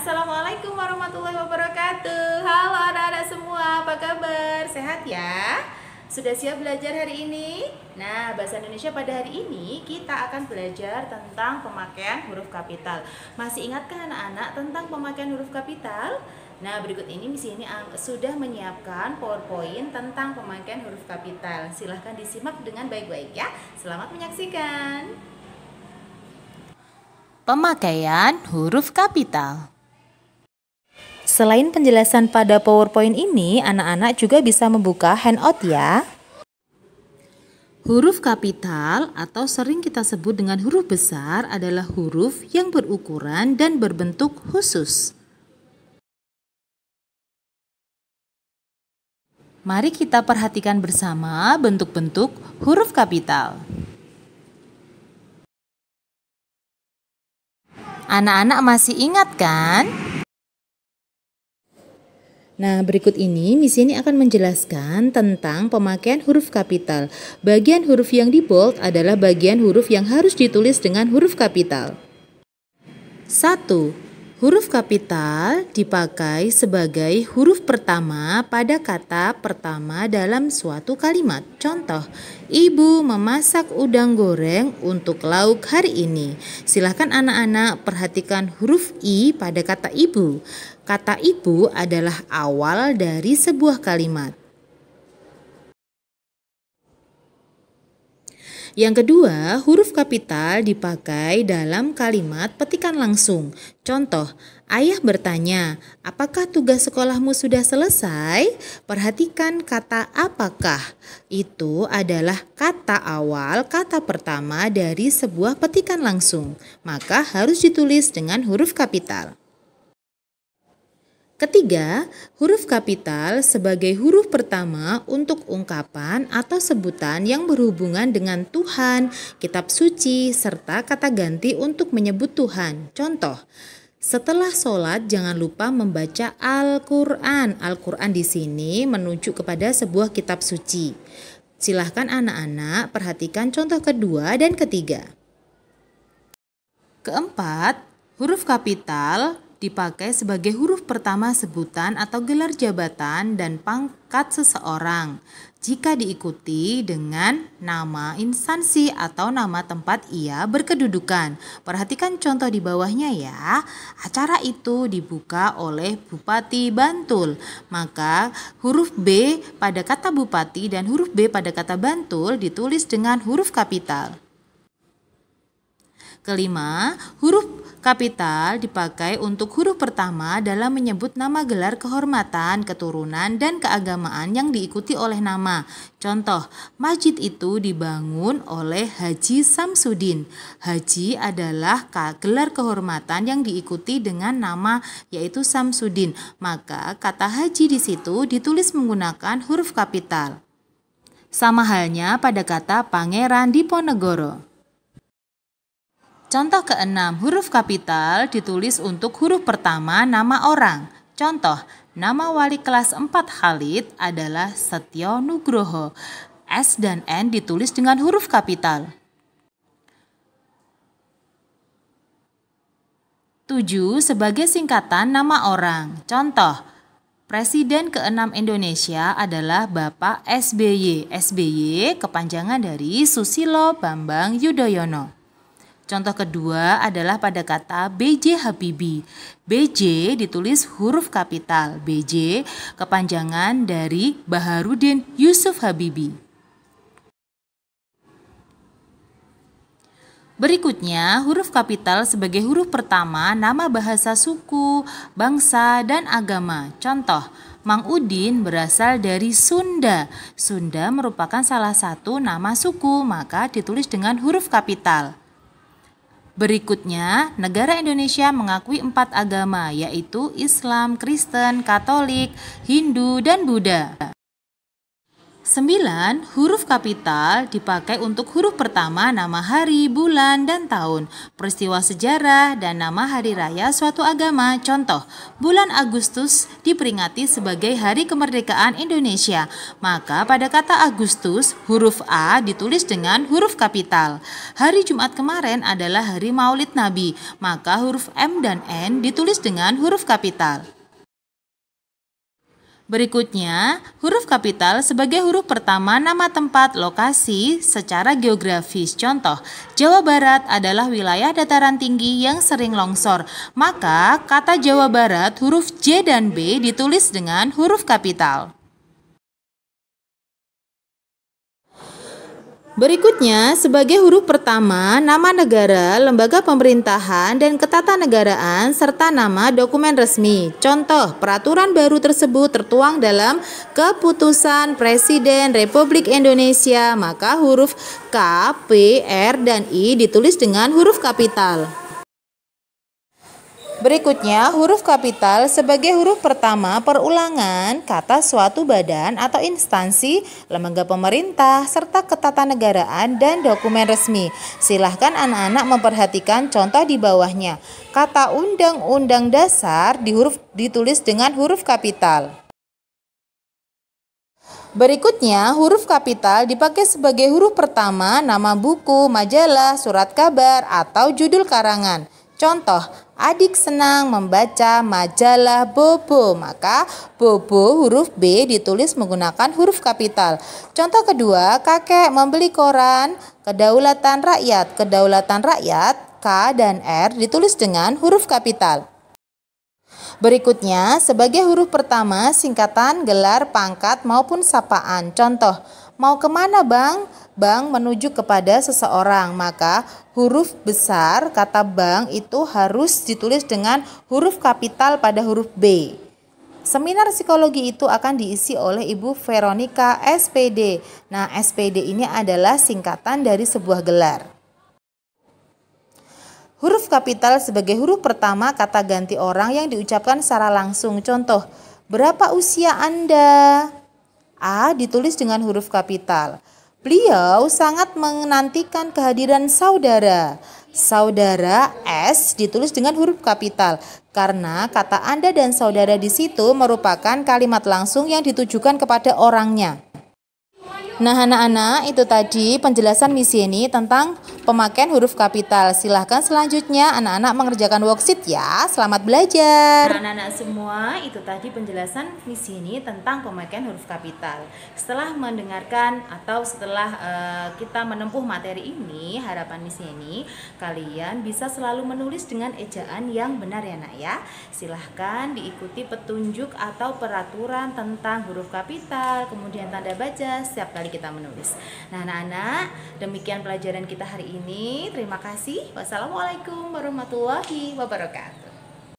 Assalamualaikum warahmatullahi wabarakatuh Halo anak-anak semua, apa kabar? Sehat ya? Sudah siap belajar hari ini? Nah, Bahasa Indonesia pada hari ini kita akan belajar tentang pemakaian huruf kapital Masih ingatkah anak-anak tentang pemakaian huruf kapital? Nah, berikut ini misi ini sudah menyiapkan PowerPoint tentang pemakaian huruf kapital Silahkan disimak dengan baik-baik ya Selamat menyaksikan Pemakaian huruf kapital Selain penjelasan pada PowerPoint ini, anak-anak juga bisa membuka handout ya. Huruf kapital atau sering kita sebut dengan huruf besar adalah huruf yang berukuran dan berbentuk khusus. Mari kita perhatikan bersama bentuk-bentuk huruf kapital. Anak-anak masih ingat kan? Nah, berikut ini Miss Yeni akan menjelaskan tentang pemakaian huruf kapital. Bagian huruf yang di bold adalah bagian huruf yang harus ditulis dengan huruf kapital. 1. Huruf kapital dipakai sebagai huruf pertama pada kata pertama dalam suatu kalimat. Contoh, ibu memasak udang goreng untuk lauk hari ini. Silahkan anak-anak perhatikan huruf I pada kata ibu. Kata ibu adalah awal dari sebuah kalimat. Yang kedua, huruf kapital dipakai dalam kalimat petikan langsung. Contoh, ayah bertanya, "Apakah tugas sekolahmu sudah selesai?" Perhatikan kata "apakah". Itu adalah kata awal, kata pertama dari sebuah petikan langsung, maka harus ditulis dengan huruf kapital. Ketiga, huruf kapital sebagai huruf pertama untuk ungkapan atau sebutan yang berhubungan dengan Tuhan, kitab suci, serta kata ganti untuk menyebut Tuhan. Contoh, setelah sholat jangan lupa membaca Al-Quran. Al-Quran di sini menunjuk kepada sebuah kitab suci. Silahkan anak-anak perhatikan contoh kedua dan ketiga. Keempat, huruf kapital dipakai sebagai huruf pertama sebutan atau gelar jabatan dan pangkat seseorang jika diikuti dengan nama instansi atau nama tempat ia berkedudukan. Perhatikan contoh di bawahnya ya. Acara itu dibuka oleh Bupati Bantul. Maka huruf B pada kata bupati dan huruf B pada kata Bantul ditulis dengan huruf kapital. Kelima, huruf Kapital dipakai untuk huruf pertama dalam menyebut nama gelar kehormatan, keturunan, dan keagamaan yang diikuti oleh nama. Contoh, masjid itu dibangun oleh Haji Samsudin. Haji adalah gelar kehormatan yang diikuti dengan nama yaitu Samsudin. Maka kata haji di situ ditulis menggunakan huruf kapital. Sama halnya pada kata Pangeran Diponegoro. Contoh keenam, huruf kapital ditulis untuk huruf pertama nama orang. Contoh, nama wali kelas 4 Khalid adalah Setio Nugroho. S dan N ditulis dengan huruf kapital. 7. Sebagai singkatan nama orang. Contoh, Presiden ke-6 Indonesia adalah Bapak SBY. SBY kepanjangan dari Susilo Bambang Yudhoyono. Contoh kedua adalah pada kata BJ Habibi. BJ ditulis huruf kapital. BJ kepanjangan dari Baharudin Yusuf Habibi. Berikutnya, huruf kapital sebagai huruf pertama nama bahasa suku, bangsa, dan agama. Contoh, Mang Udin berasal dari Sunda. Sunda merupakan salah satu nama suku, maka ditulis dengan huruf kapital. Berikutnya, negara Indonesia mengakui empat agama, yaitu Islam, Kristen, Katolik, Hindu, dan Buddha. 9. Huruf kapital dipakai untuk huruf pertama nama hari, bulan, dan tahun, peristiwa sejarah, dan nama hari raya suatu agama. Contoh, bulan Agustus diperingati sebagai Hari Kemerdekaan Indonesia. Maka pada kata Agustus, huruf A ditulis dengan huruf kapital. Hari Jumat kemarin adalah hari Maulid Nabi, maka huruf M dan N ditulis dengan huruf kapital. Berikutnya, huruf kapital sebagai huruf pertama nama tempat, lokasi secara geografis. Contoh, Jawa Barat adalah wilayah dataran tinggi yang sering longsor. Maka, kata Jawa Barat huruf J dan B ditulis dengan huruf kapital. Berikutnya, sebagai huruf pertama, nama negara, lembaga pemerintahan, dan ketatanegaraan, serta nama dokumen resmi. Contoh, peraturan baru tersebut tertuang dalam keputusan Presiden Republik Indonesia, maka huruf K, P, R, dan I ditulis dengan huruf kapital. Berikutnya, huruf kapital sebagai huruf pertama perulangan kata suatu badan atau instansi, lembaga pemerintah, serta ketatanegaraan dan dokumen resmi. Silahkan anak-anak memperhatikan contoh di bawahnya. Kata undang-undang dasar di huruf, ditulis dengan huruf kapital. Berikutnya, huruf kapital dipakai sebagai huruf pertama nama buku, majalah, surat kabar, atau judul karangan. Contoh, Adik senang membaca majalah Bobo, maka Bobo huruf B ditulis menggunakan huruf kapital. Contoh kedua, kakek membeli koran Kedaulatan Rakyat. Kedaulatan Rakyat K dan R ditulis dengan huruf kapital. Berikutnya, sebagai huruf pertama, singkatan, gelar, pangkat, maupun sapaan. Contoh, mau kemana bang? Bang menuju kepada seseorang, maka huruf besar kata bang itu harus ditulis dengan huruf kapital pada huruf B. Seminar psikologi itu akan diisi oleh Ibu Veronica SPD. Nah, SPD ini adalah singkatan dari sebuah gelar. Huruf kapital sebagai huruf pertama kata ganti orang yang diucapkan secara langsung. Contoh, berapa usia Anda? A ditulis dengan huruf kapital. Beliau sangat menantikan kehadiran saudara. Saudara S ditulis dengan huruf kapital karena kata Anda dan saudara di situ merupakan kalimat langsung yang ditujukan kepada orangnya. Nah, anak-anak, itu tadi penjelasan misi ini tentang pemakaian huruf kapital. Silahkan selanjutnya anak-anak mengerjakan worksheet ya. Selamat belajar. Nah, anak-anak semua, itu tadi penjelasan misi ini tentang pemakaian huruf kapital. Setelah mendengarkan atau setelah uh, kita menempuh materi ini, harapan misi ini, kalian bisa selalu menulis dengan ejaan yang benar ya nak ya. Silahkan diikuti petunjuk atau peraturan tentang huruf kapital, kemudian tanda baca setiap kali kita menulis. Nah, anak-anak, demikian pelajaran kita hari ini. Terima kasih. Wassalamualaikum warahmatullahi wabarakatuh.